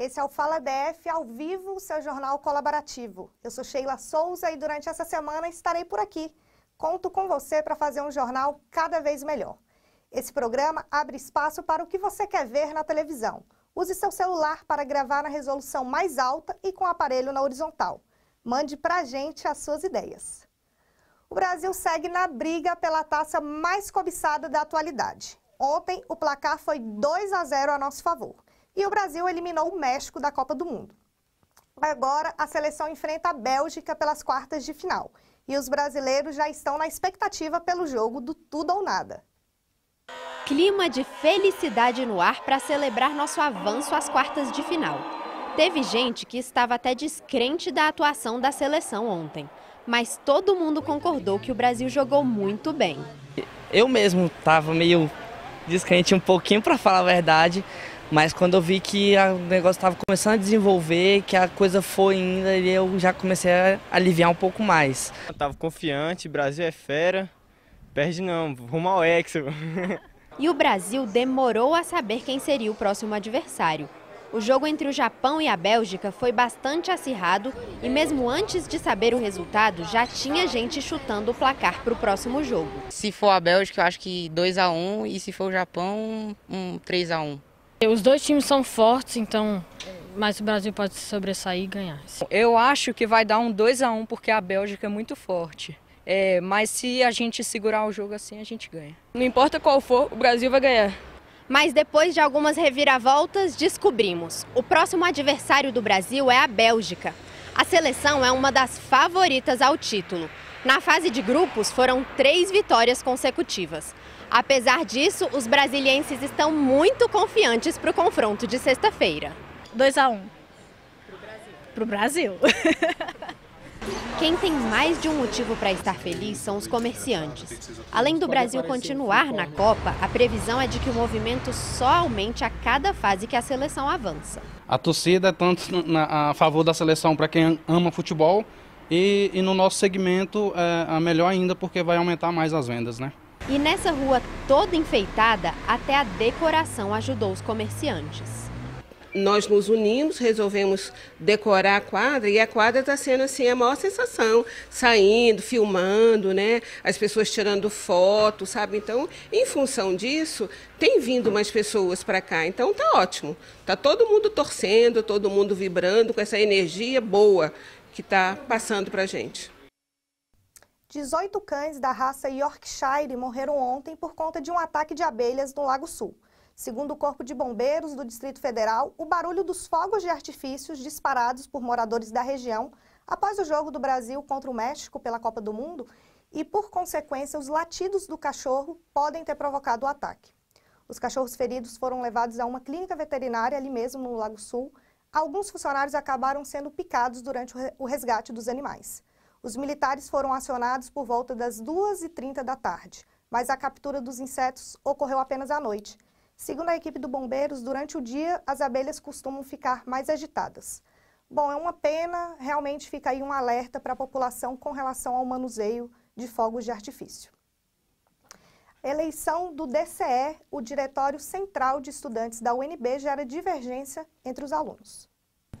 Esse é o Fala DF ao vivo, seu jornal colaborativo. Eu sou Sheila Souza e durante essa semana estarei por aqui. Conto com você para fazer um jornal cada vez melhor. Esse programa abre espaço para o que você quer ver na televisão. Use seu celular para gravar na resolução mais alta e com o aparelho na horizontal. Mande para a gente as suas ideias. O Brasil segue na briga pela taça mais cobiçada da atualidade. Ontem, o placar foi 2 a 0 a nosso favor. E o Brasil eliminou o México da Copa do Mundo. Agora, a seleção enfrenta a Bélgica pelas quartas de final. E os brasileiros já estão na expectativa pelo jogo do tudo ou nada. Clima de felicidade no ar para celebrar nosso avanço às quartas de final. Teve gente que estava até descrente da atuação da seleção ontem, mas todo mundo concordou que o Brasil jogou muito bem. Eu mesmo estava meio descrente um pouquinho para falar a verdade, mas quando eu vi que o negócio estava começando a desenvolver, que a coisa foi ainda, eu já comecei a aliviar um pouco mais. Eu tava confiante, Brasil é fera, perde não, rumo ao Hexa. E o Brasil demorou a saber quem seria o próximo adversário. O jogo entre o Japão e a Bélgica foi bastante acirrado e mesmo antes de saber o resultado, já tinha gente chutando o placar para o próximo jogo. Se for a Bélgica, eu acho que 2 a 1 um, e se for o Japão, um 3 a 1. Um. É, os dois times são fortes, então mas o Brasil pode se sobressair e ganhar. Eu acho que vai dar um 2 a 1 um, porque a Bélgica é muito forte. É, mas se a gente segurar o jogo assim, a gente ganha. Não importa qual for, o Brasil vai ganhar. Mas depois de algumas reviravoltas, descobrimos. O próximo adversário do Brasil é a Bélgica. A seleção é uma das favoritas ao título. Na fase de grupos, foram três vitórias consecutivas. Apesar disso, os brasilienses estão muito confiantes para o confronto de sexta-feira. 2 a 1 um. Para o Brasil. Pro Brasil. Quem tem mais de um motivo para estar feliz são os comerciantes. Além do Brasil continuar na Copa, a previsão é de que o movimento só aumente a cada fase que a seleção avança. A torcida é tanto a favor da seleção para quem ama futebol e, e, no nosso segmento é a melhor ainda porque vai aumentar mais as vendas, né? E nessa rua toda enfeitada, até a decoração ajudou os comerciantes nós nos unimos, resolvemos decorar a quadra e a quadra está sendo assim a maior sensação, saindo, filmando, né? As pessoas tirando foto, sabe? Então, em função disso, tem vindo mais pessoas para cá. Então tá ótimo. Tá todo mundo torcendo, todo mundo vibrando com essa energia boa que está passando para a gente. 18 cães da raça Yorkshire morreram ontem por conta de um ataque de abelhas no Lago Sul. Segundo o Corpo de Bombeiros do Distrito Federal, o barulho dos fogos de artifícios disparados por moradores da região após o jogo do Brasil contra o México pela Copa do Mundo e, por consequência, os latidos do cachorro podem ter provocado o ataque. Os cachorros feridos foram levados a uma clínica veterinária ali mesmo no Lago Sul. Alguns funcionários acabaram sendo picados durante o resgate dos animais. Os militares foram acionados por volta das 2h30 da tarde, mas a captura dos insetos ocorreu apenas à noite, Segundo a equipe do Bombeiros, durante o dia as abelhas costumam ficar mais agitadas. Bom, é uma pena, realmente fica aí um alerta para a população com relação ao manuseio de fogos de artifício. Eleição do DCE, o Diretório Central de Estudantes da UNB, gera divergência entre os alunos.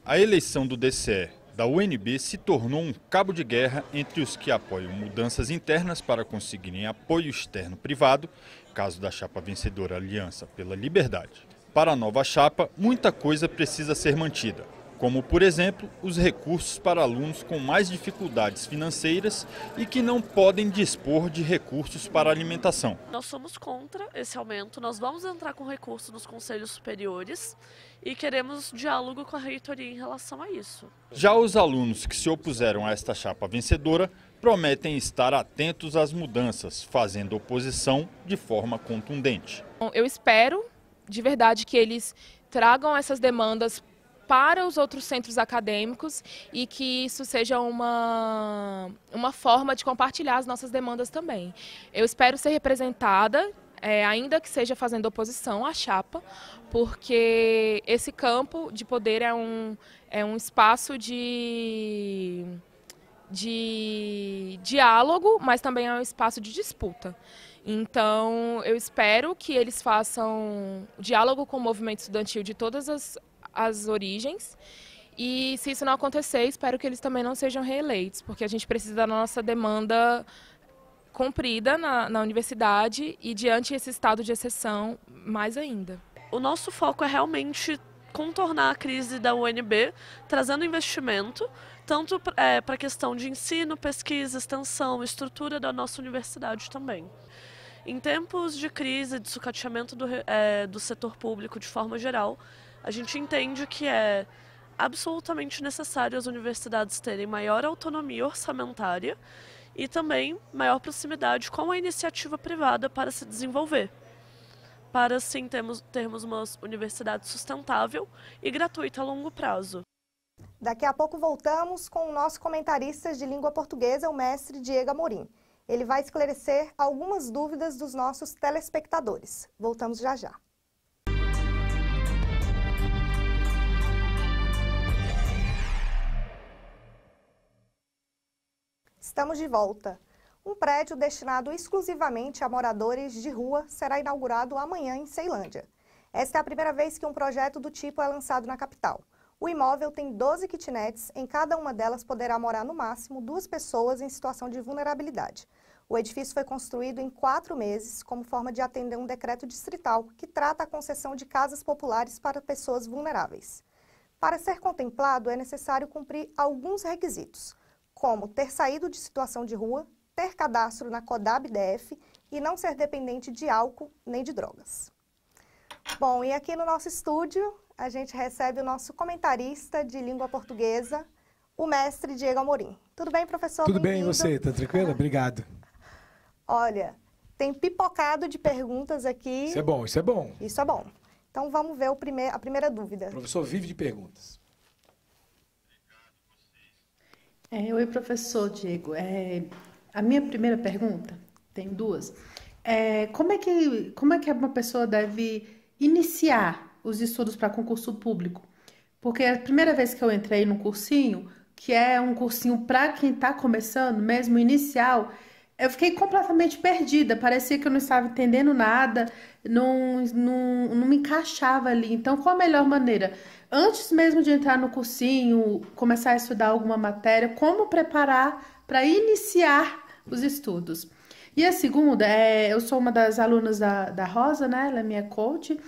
A eleição do DCE da UNB se tornou um cabo de guerra entre os que apoiam mudanças internas para conseguirem apoio externo privado caso da chapa vencedora Aliança pela Liberdade. Para a nova chapa, muita coisa precisa ser mantida como, por exemplo, os recursos para alunos com mais dificuldades financeiras e que não podem dispor de recursos para alimentação. Nós somos contra esse aumento, nós vamos entrar com recurso nos conselhos superiores e queremos diálogo com a reitoria em relação a isso. Já os alunos que se opuseram a esta chapa vencedora prometem estar atentos às mudanças, fazendo oposição de forma contundente. Eu espero de verdade que eles tragam essas demandas para os outros centros acadêmicos e que isso seja uma, uma forma de compartilhar as nossas demandas também. Eu espero ser representada é, ainda que seja fazendo oposição à chapa, porque esse campo de poder é um, é um espaço de, de diálogo, mas também é um espaço de disputa. Então, eu espero que eles façam diálogo com o movimento estudantil de todas as, as origens. E se isso não acontecer, espero que eles também não sejam reeleitos, porque a gente precisa da nossa demanda cumprida na, na universidade e diante esse estado de exceção, mais ainda. O nosso foco é realmente contornar a crise da UNB, trazendo investimento, tanto é, para a questão de ensino, pesquisa, extensão, estrutura da nossa universidade também. Em tempos de crise, de sucateamento do, é, do setor público de forma geral, a gente entende que é absolutamente necessário as universidades terem maior autonomia orçamentária e também maior proximidade com a iniciativa privada para se desenvolver. Para sim termos, termos uma universidade sustentável e gratuita a longo prazo. Daqui a pouco voltamos com o nosso comentarista de língua portuguesa, o mestre Diego Amorim. Ele vai esclarecer algumas dúvidas dos nossos telespectadores. Voltamos já já. Estamos de volta. Um prédio destinado exclusivamente a moradores de rua será inaugurado amanhã em Ceilândia. Esta é a primeira vez que um projeto do tipo é lançado na capital. O imóvel tem 12 kitnets, em cada uma delas poderá morar no máximo duas pessoas em situação de vulnerabilidade. O edifício foi construído em quatro meses como forma de atender um decreto distrital que trata a concessão de casas populares para pessoas vulneráveis. Para ser contemplado, é necessário cumprir alguns requisitos como ter saído de situação de rua, ter cadastro na CODAB-DF e não ser dependente de álcool nem de drogas. Bom, e aqui no nosso estúdio a gente recebe o nosso comentarista de língua portuguesa, o mestre Diego Amorim. Tudo bem, professor? Tudo bem, e você? Tá tranquila? Obrigado. Olha, tem pipocado de perguntas aqui. Isso é bom, isso é bom. Isso é bom. Então vamos ver prime a primeira dúvida. O professor vive de perguntas. É, oi, professor Diego. É, a minha primeira pergunta, tenho duas. É, como, é que, como é que uma pessoa deve iniciar os estudos para concurso público? Porque a primeira vez que eu entrei no cursinho, que é um cursinho para quem está começando, mesmo inicial, eu fiquei completamente perdida. Parecia que eu não estava entendendo nada, não, não, não me encaixava ali. Então, qual a melhor maneira? antes mesmo de entrar no cursinho, começar a estudar alguma matéria, como preparar para iniciar os estudos. E a segunda, é, eu sou uma das alunas da, da Rosa, né? Ela é minha coach.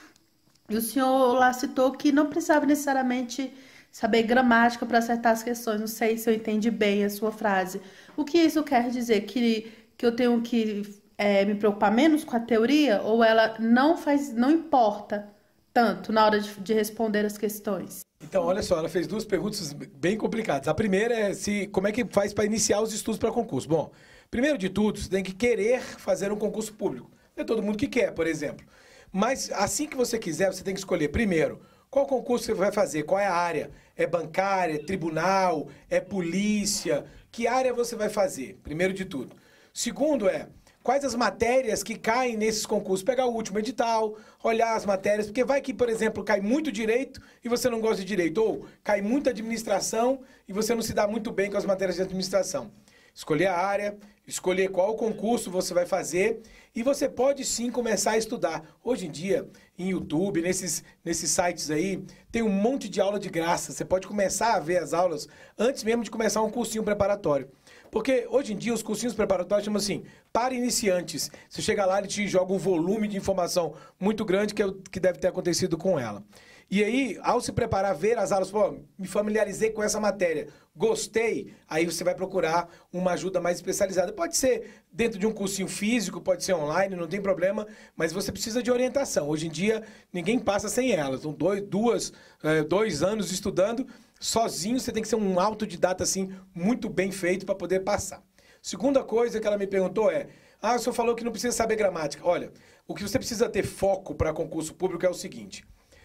E o senhor lá citou que não precisava necessariamente saber gramática para acertar as questões. Não sei se eu entendi bem a sua frase. O que isso quer dizer? Que, que eu tenho que é, me preocupar menos com a teoria ou ela não faz, não importa tanto na hora de, de, responder as questões? Então, olha só, ela fez duas perguntas bem complicadas. A primeira é se como é que faz para iniciar os estudos para concurso. Bom, primeiro de tudo, você tem que querer fazer um concurso público. é todo mundo que quer, por exemplo. Mas assim que você quiser, você tem que escolher primeiro qual concurso você vai fazer, qual é a área. É bancária, é tribunal, é polícia? Que área você vai fazer? Primeiro de tudo. Segundo é, quais as matérias que caem nesses concursos. Pegar o último edital, olhar as matérias, porque vai que, por exemplo, cai muito direito e você não gosta de direito, ou cai muita administração e você não se dá muito bem com as matérias de administração. Escolher a área, escolher qual concurso você vai fazer e você pode sim começar a estudar. Hoje em dia, em YouTube, nesses, nesses sites aí, tem um monte de aula de graça. Você pode começar a ver as aulas antes mesmo de começar um cursinho preparatório. Porque hoje em dia os cursinhos preparatórios chamam assim, para iniciantes. Você chega lá e te joga um volume de informação muito grande que, é, o que deve ter acontecido com ela. E aí, ao se preparar, ver as aulas, pô, me familiarizei com essa matéria, gostei, aí você vai procurar uma ajuda mais especializada. Pode ser dentro de um cursinho físico, pode ser online, não tem problema, mas você precisa de orientação. Hoje em dia, ninguém passa sem ela. São dois, duas, eh, dois anos estudando sozinho você tem que ser um autodidata assim muito bem feito para poder passar. Segunda coisa que ela me perguntou é: "Ah, o senhor falou que não precisa saber gramática". Olha, o que você precisa ter foco para concurso público é o seguinte: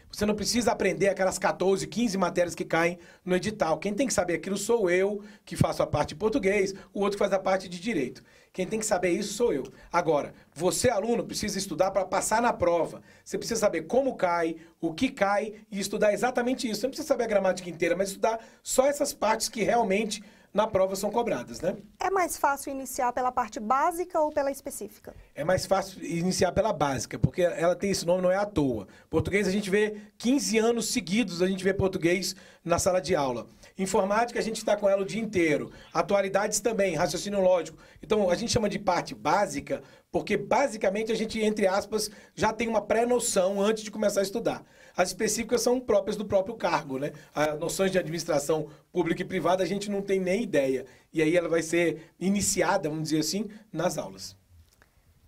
você não precisa aprender aquelas 14, 15 matérias que caem no edital. Quem tem que saber aquilo sou eu, que faço a parte de português, o outro que faz a parte de direito. Quem tem que saber isso sou eu. Agora, você, aluno, precisa estudar para passar na prova. Você precisa saber como cai, o que cai e estudar exatamente isso. Você não precisa saber a gramática inteira, mas estudar só essas partes que realmente na prova são cobradas, né? É mais fácil iniciar pela parte básica ou pela específica? É mais fácil iniciar pela básica, porque ela tem esse nome, não é à toa. Português a gente vê 15 anos seguidos, a gente vê português na sala de aula. Informática, a gente está com ela o dia inteiro. Atualidades também, raciocínio lógico. Então, a gente chama de parte básica, porque basicamente a gente, entre aspas, já tem uma pré-noção antes de começar a estudar. As específicas são próprias do próprio cargo, né? As noções de administração pública e privada a gente não tem nem ideia. E aí ela vai ser iniciada, vamos dizer assim, nas aulas.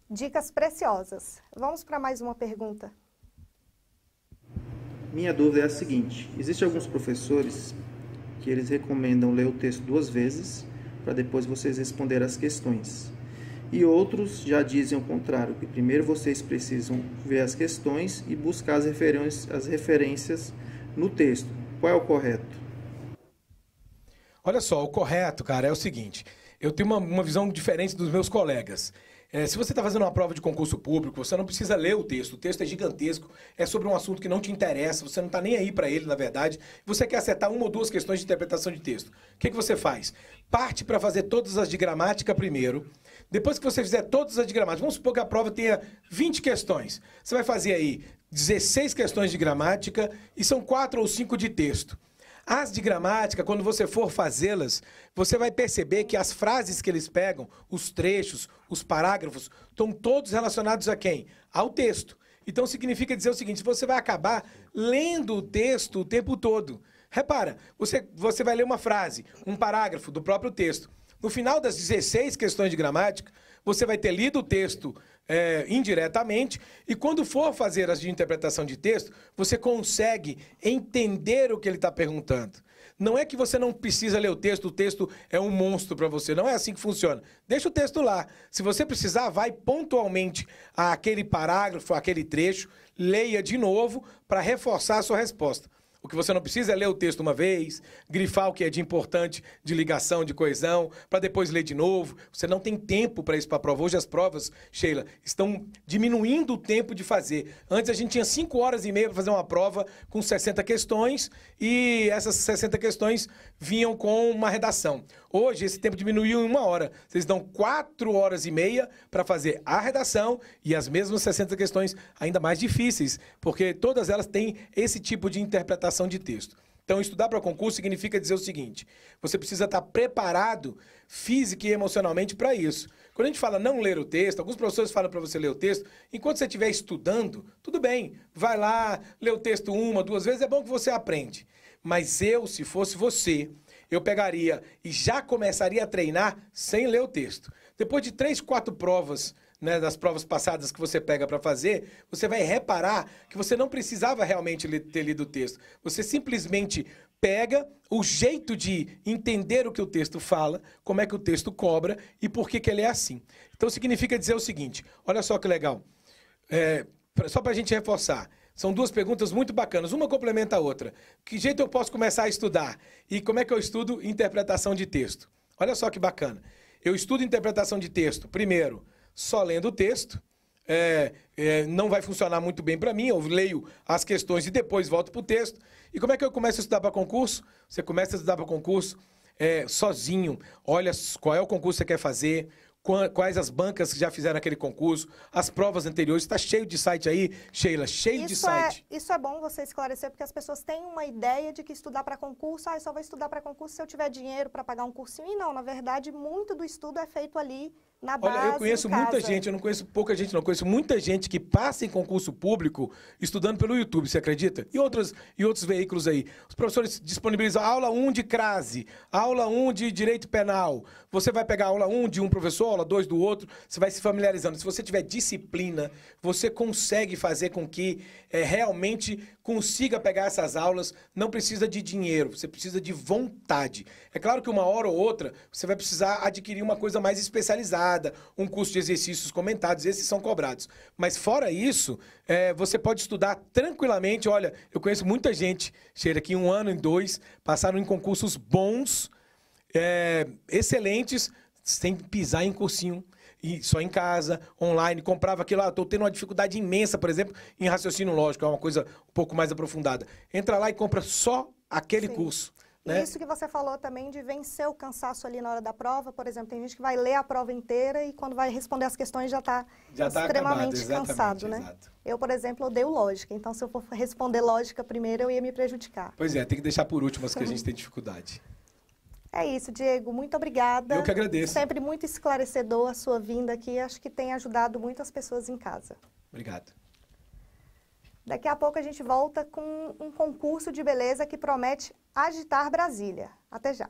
Dicas preciosas. Vamos para mais uma pergunta. Minha dúvida é a seguinte: existem alguns professores que eles recomendam ler o texto duas vezes para depois vocês responder as questões. E outros já dizem o contrário, que primeiro vocês precisam ver as questões e buscar as referências, as referências no texto. Qual é o correto? Olha só, o correto, cara, é o seguinte: eu tenho uma, uma visão diferente dos meus colegas. É, se você está fazendo uma prova de concurso público, você não precisa ler o texto. O texto é gigantesco, é sobre um assunto que não te interessa, você não está nem aí para ele, na verdade. Você quer acertar uma ou duas questões de interpretação de texto. O que, que você faz? Parte para fazer todas as de gramática primeiro. Depois que você fizer todas as de gramática, vamos supor que a prova tenha 20 questões. Você vai fazer aí 16 questões de gramática e são quatro ou cinco de texto. As de gramática, quando você for fazê-las, você vai perceber que as frases que eles pegam, os trechos, os parágrafos, estão todos relacionados a quem? Ao texto. Então significa dizer o seguinte: você vai acabar lendo o texto o tempo todo. Repara, você, você vai ler uma frase, um parágrafo do próprio texto. No final das 16 questões de gramática, você vai ter lido o texto é, indiretamente, e quando for fazer as de interpretação de texto, você consegue entender o que ele está perguntando. Não é que você não precisa ler o texto, o texto é um monstro para você. Não é assim que funciona. Deixa o texto lá. Se você precisar, vai pontualmente àquele parágrafo, àquele trecho, leia de novo para reforçar a sua resposta. O que você não precisa é ler o texto uma vez, grifar o que é de importante, de ligação, de coesão, para depois ler de novo. Você não tem tempo para isso para a prova. Hoje as provas, Sheila, estão diminuindo o tempo de fazer. Antes a gente tinha 5 horas e meia para fazer uma prova com 60 questões e essas 60 questões vinham com uma redação. Hoje, esse tempo diminuiu em uma hora. Vocês dão quatro horas e meia para fazer a redação e as mesmas 60 questões ainda mais difíceis, porque todas elas têm esse tipo de interpretação de texto. Então, estudar para concurso significa dizer o seguinte: você precisa estar tá preparado física e emocionalmente para isso. Quando a gente fala não ler o texto, alguns professores falam para você ler o texto, enquanto você estiver estudando, tudo bem, vai lá, lê o texto uma, duas vezes, é bom que você aprende. Mas eu, se fosse você, eu pegaria e já começaria a treinar sem ler o texto. Depois de três, quatro provas, né, das provas passadas que você pega para fazer, você vai reparar que você não precisava realmente ter lido o texto. Você simplesmente pega o jeito de entender o que o texto fala, como é que o texto cobra e por que, que ele é assim. Então significa dizer o seguinte: olha só que legal. É, só para a gente reforçar. São duas perguntas muito bacanas. Uma complementa a outra. Que jeito eu posso começar a estudar? E como é que eu estudo interpretação de texto? Olha só que bacana. Eu estudo interpretação de texto, primeiro, só lendo o texto é, é, não vai funcionar muito bem para mim, eu leio as questões e depois volto para o texto. E como é que eu começo a estudar para concurso? Você começa a estudar para concurso é, sozinho, olha qual é o concurso que você quer fazer, quais as bancas que já fizeram aquele concurso, as provas anteriores. Está cheio de site aí, Sheila, cheio isso de é site. É, isso é bom você esclarecer, porque as pessoas têm uma ideia de que estudar para concurso, ah, eu só vou estudar para concurso se eu tiver dinheiro para pagar um cursinho. E não, na verdade, muito do estudo é feito ali na base. Olha, eu conheço muita é. gente, eu não conheço pouca gente, não. Eu conheço muita gente que passa em concurso público estudando pelo YouTube, você acredita? E, outras, e outros veículos aí. Os professores disponibilizam aula 1 de crase, aula 1 de direito penal. Você vai pegar aula 1 de um professor, aula 2 do outro, você vai se familiarizando. Se você tiver disciplina, você consegue fazer com que é, realmente consiga pegar essas aulas. Não precisa de dinheiro, você precisa de vontade. É claro que uma hora ou outra você vai precisar adquirir uma coisa mais especializada comentada, um curso de exercícios comentados, esses são cobrados. Mas fora isso, é, você pode estudar tranquilamente. Olha, eu conheço muita gente, cheira aqui um ano, em dois, passaram em concursos bons, é, excelentes, sem pisar em cursinho. E só em casa, online, comprava aquilo lá. Ah, Estou tendo uma dificuldade imensa, por exemplo, em raciocínio lógico, é uma coisa um pouco mais aprofundada. Entra lá e compra só aquele Sim. curso. Né? Isso que você falou também de vencer o cansaço ali na hora da prova, por exemplo, tem gente que vai ler a prova inteira e quando vai responder as questões já está extremamente tá acabado, cansado, né? Exato. Eu, por exemplo, odeio lógica, então se eu for responder lógica primeiro eu ia me prejudicar. Pois é, tem que deixar por último as que a gente tem dificuldade. É isso, Diego. Muito obrigada. Eu que agradeço. Sempre muito esclarecedor a sua vinda aqui. Acho que tem ajudado muitas pessoas em casa. Obrigado. Daqui a pouco a gente volta com um concurso de beleza que promete agitar Brasília. Até já!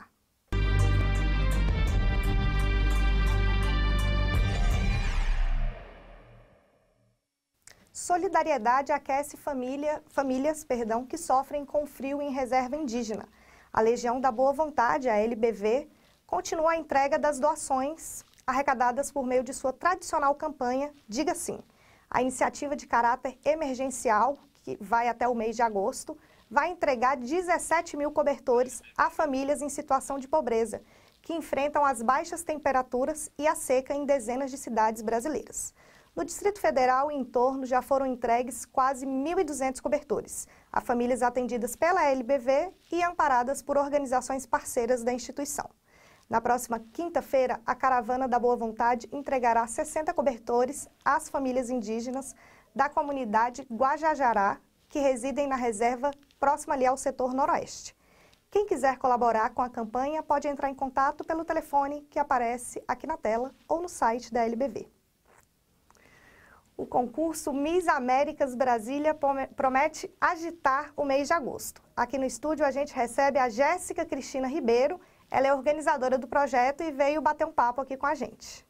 Solidariedade aquece família, famílias perdão, que sofrem com frio em reserva indígena. A Legião da Boa Vontade, a LBV, continua a entrega das doações arrecadadas por meio de sua tradicional campanha Diga Sim a iniciativa de caráter emergencial, que vai até o mês de agosto, vai entregar 17 mil cobertores a famílias em situação de pobreza, que enfrentam as baixas temperaturas e a seca em dezenas de cidades brasileiras. No Distrito Federal e em torno já foram entregues quase 1.200 cobertores a famílias atendidas pela LBV e amparadas por organizações parceiras da instituição. Na próxima quinta-feira, a Caravana da Boa Vontade entregará 60 cobertores às famílias indígenas da comunidade Guajajará, que residem na reserva próxima ali ao setor noroeste. Quem quiser colaborar com a campanha pode entrar em contato pelo telefone que aparece aqui na tela ou no site da LBV. O concurso Miss Américas Brasília promete agitar o mês de agosto. Aqui no estúdio a gente recebe a Jéssica Cristina Ribeiro, ela é organizadora do projeto e veio bater um papo aqui com a gente.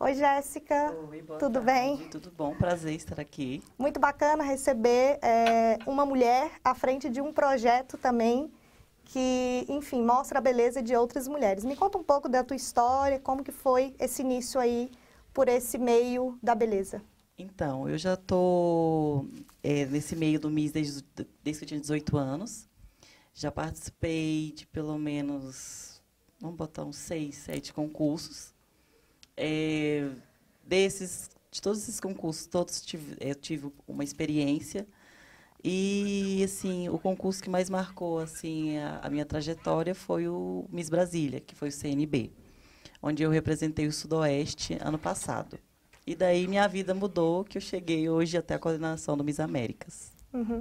Oi, Jéssica. Oi, boa Tudo tarde. bem? Tudo bom, prazer estar aqui. Muito bacana receber é, uma mulher à frente de um projeto também que, enfim, mostra a beleza de outras mulheres. Me conta um pouco da tua história, como que foi esse início aí por esse meio da beleza. Então, eu já estou é, nesse meio do MIS desde, desde que eu tinha 18 anos. Já participei de pelo menos, vamos botar uns seis, sete concursos. É, desses, de todos esses concursos, todos tive, eu tive uma experiência. E assim, o concurso que mais marcou assim a, a minha trajetória foi o Miss Brasília, que foi o CNB, onde eu representei o Sudoeste ano passado. E daí minha vida mudou, que eu cheguei hoje até a coordenação do Miss Américas. Uhum.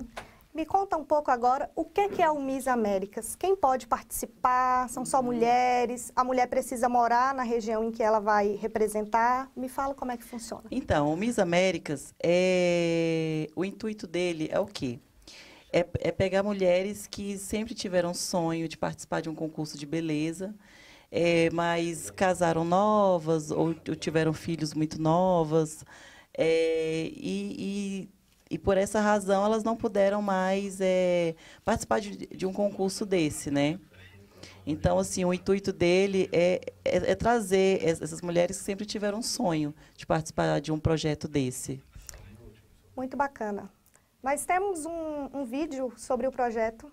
Me conta um pouco agora o que é o Miss Américas. Quem pode participar? São só mulheres? A mulher precisa morar na região em que ela vai representar? Me fala como é que funciona. Então, o Miss Américas, é... o intuito dele é o quê? É, é pegar mulheres que sempre tiveram sonho de participar de um concurso de beleza, é, mas casaram novas ou, ou tiveram filhos muito novas. É, e, e e por essa razão elas não puderam mais é, participar de, de, um concurso desse, né? Então, assim, o intuito dele é, é, é trazer essas mulheres que sempre tiveram um sonho de participar de um projeto desse. Muito bacana. Nós temos um, um vídeo sobre o projeto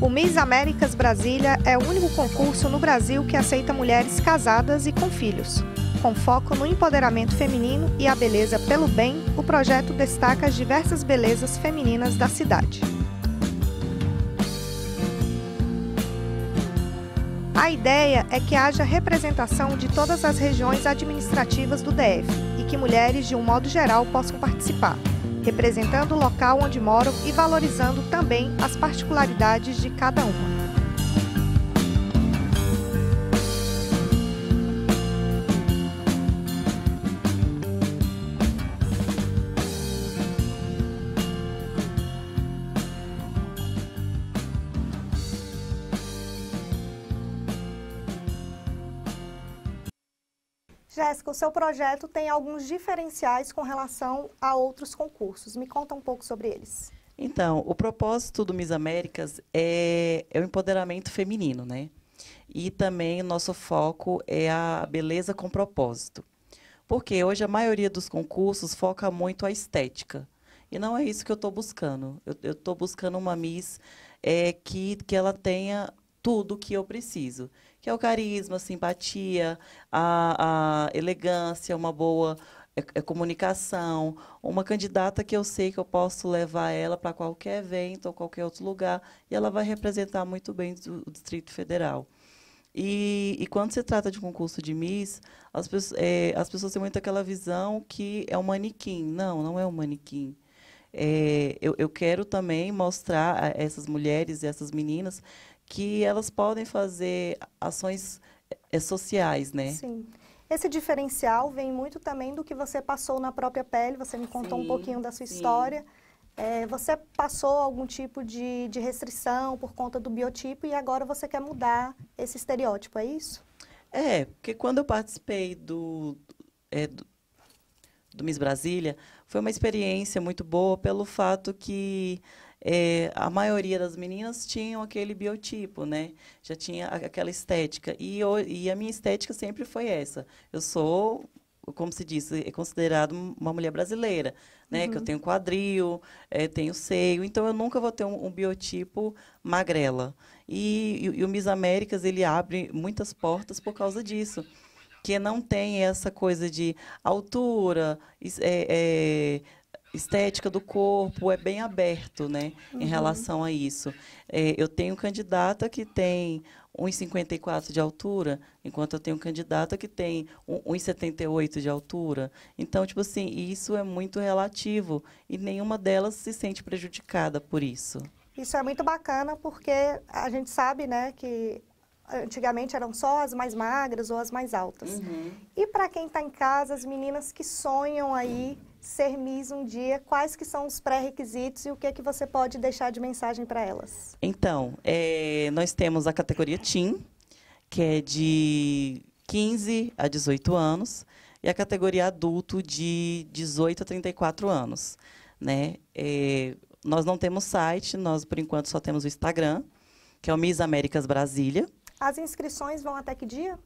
O Miss Américas Brasília é o único concurso no Brasil que aceita mulheres casadas e com filhos. Com foco no empoderamento feminino e a beleza pelo bem, o projeto destaca as diversas belezas femininas da cidade. A ideia é que haja representação de todas as regiões administrativas do DF e que mulheres, de um modo geral, possam participar, representando o local onde moram e valorizando também as particularidades de cada uma. Jéssica, o seu projeto tem alguns diferenciais com relação a outros concursos. Me conta um pouco sobre eles. Então, o propósito do Miss Américas é, é o empoderamento feminino, né? E também o nosso foco é a beleza com propósito. Porque hoje a maioria dos concursos foca muito a estética. E não é isso que eu estou buscando. Eu estou buscando uma Miss é, que, que ela tenha tudo que eu preciso que é o carisma, a simpatia, a, a elegância, uma boa é, é comunicação, uma candidata que eu sei que eu posso levar ela para qualquer evento ou qualquer outro lugar e ela vai representar muito bem o Distrito Federal. E, e quando se trata de concurso de Miss, as, é, as pessoas têm muito aquela visão que é um manequim. Não, não é um manequim. É, eu, eu, quero também mostrar a essas mulheres e essas meninas que elas podem fazer ações é, sociais, né? Sim. Esse diferencial vem muito também do que você passou na própria pele, você me contou sim, um pouquinho da sua sim. história. É, você passou algum tipo de, de restrição por conta do biotipo e agora você quer mudar esse estereótipo, é isso? É, porque quando eu participei do, é, do, do Miss Brasília, foi uma experiência muito boa pelo fato que é, a maioria das meninas tinham aquele biotipo, né? Já tinha aquela estética. E, eu, e a minha estética sempre foi essa. Eu sou como se diz, é considerado uma mulher brasileira, né? Uhum. Que eu uhum. tenho quadril, é, tenho seio, então eu nunca vou ter um, um biotipo magrela. E, e, e, o Miss Américas ele abre muitas portas por causa disso, que não tem essa coisa de altura, é, é, estética do corpo, é bem aberto né, uhum. em relação a isso. É, eu tenho candidata que tem 1,54 de altura, enquanto eu tenho candidata que tem 1,78 de altura. Então, tipo assim, isso é muito relativo e nenhuma delas se sente prejudicada por isso. Isso é muito bacana porque a gente sabe né, que antigamente eram só as mais magras ou as mais altas. Uhum. E para quem está em casa, as meninas que sonham aí. Uhum ser Miss um dia, quais que são os pré-requisitos e o que é que você pode deixar de mensagem para elas? Então, é, nós temos a categoria Team, que é de 15 a 18 anos, e a categoria adulto de 18 a 34 anos. Né? É, nós não temos site, nós por enquanto só temos o Instagram, que é o Miss Américas Brasília. As inscrições vão até que dia?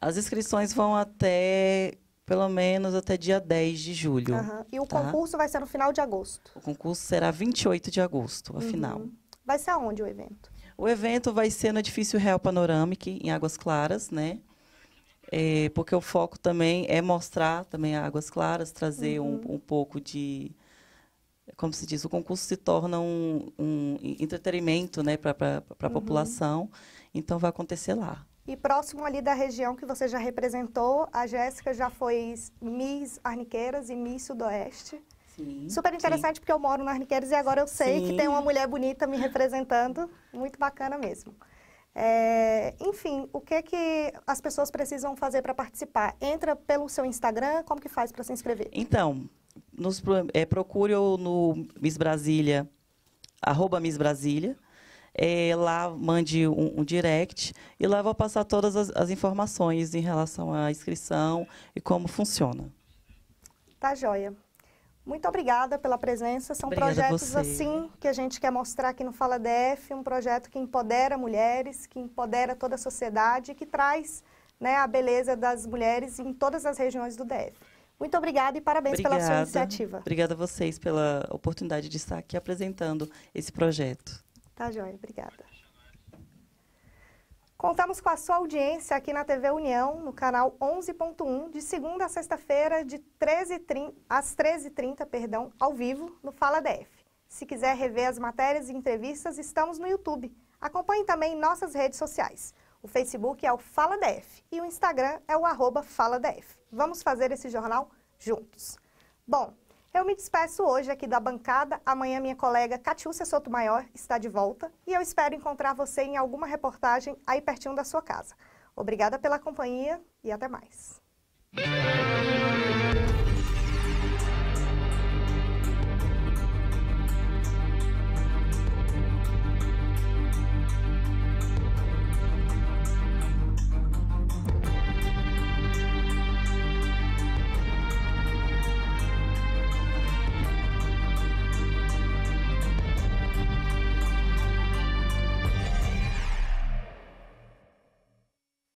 As inscrições vão até pelo menos até dia 10 de julho. Uhum. E o tá? concurso vai ser no final de agosto? O concurso será 28 de agosto, afinal. Uhum. Vai ser aonde o evento? O evento vai ser no Edifício Real Panorâmica, em Águas Claras, né? É, porque o foco também é mostrar também Águas Claras, trazer uhum. um, um pouco de, como se diz, o concurso se torna um, um entretenimento né, para a uhum. população. Então, vai acontecer lá. E próximo ali da região que você já representou, a Jéssica já foi Miss Arniqueiras e Miss Sudoeste. Sim, Super interessante sim. porque eu moro na Arniqueiras e agora eu sei sim. que tem uma mulher bonita me representando. Muito bacana mesmo. É, enfim, o que que as pessoas precisam fazer para participar? Entra pelo seu Instagram, como que faz para se inscrever? Então, nos, é, procure no Miss Brasília, arroba Miss Brasília, é, lá mande um, um, direct e lá vou passar todas as, as, informações em relação à inscrição e como funciona. Tá joia. Muito obrigada pela presença. São obrigada projetos assim que a gente quer mostrar aqui no Fala DF, um projeto que empodera mulheres, que empodera toda a sociedade, que traz né, a beleza das mulheres em todas as regiões do DF. Muito obrigada e parabéns obrigada. pela sua iniciativa. Obrigada a vocês pela oportunidade de estar aqui apresentando esse projeto. Tá joia, obrigada. Contamos com a sua audiência aqui na TV União, no canal 11.1, de segunda a sexta-feira, de 13 às 13h30, perdão, ao vivo, no Fala DF. Se quiser rever as matérias e entrevistas, estamos no YouTube. Acompanhe também nossas redes sociais. O Facebook é o Fala DF e o Instagram é o arroba Fala DF. Vamos fazer esse jornal juntos. Bom, eu me despeço hoje aqui da bancada. Amanhã minha colega Catiúcia Sotomayor está de volta e eu espero encontrar você em alguma reportagem aí pertinho da sua casa. Obrigada pela companhia e até mais.